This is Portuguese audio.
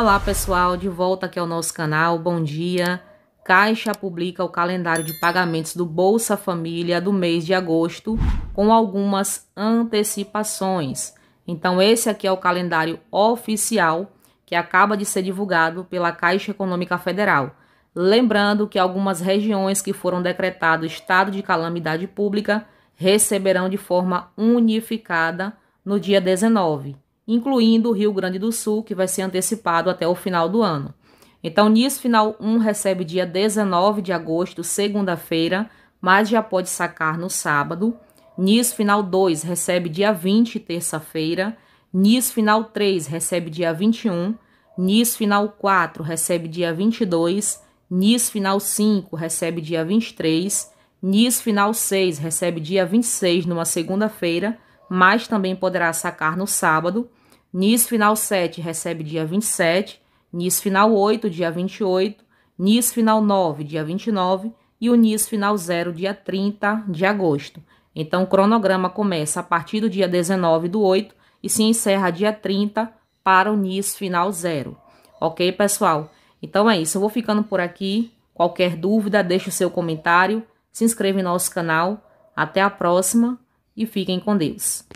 Olá pessoal, de volta aqui ao nosso canal, bom dia. Caixa publica o calendário de pagamentos do Bolsa Família do mês de agosto com algumas antecipações. Então esse aqui é o calendário oficial que acaba de ser divulgado pela Caixa Econômica Federal. Lembrando que algumas regiões que foram decretado estado de calamidade pública receberão de forma unificada no dia 19 incluindo o Rio Grande do Sul, que vai ser antecipado até o final do ano. Então, nisso, final 1 recebe dia 19 de agosto, segunda-feira, mas já pode sacar no sábado. NIS final 2 recebe dia 20, terça-feira. NIS final 3 recebe dia 21. NIS final 4 recebe dia 22. NIS final 5 recebe dia 23. NIS final 6 recebe dia 26, numa segunda-feira, mas também poderá sacar no sábado. NIS final 7 recebe dia 27, NIS final 8, dia 28, NIS final 9, dia 29 e o NIS final 0, dia 30 de agosto. Então, o cronograma começa a partir do dia 19 do 8 e se encerra dia 30 para o NIS final 0. Ok, pessoal? Então é isso, eu vou ficando por aqui. Qualquer dúvida, deixe o seu comentário, se inscreva em nosso canal. Até a próxima e fiquem com Deus.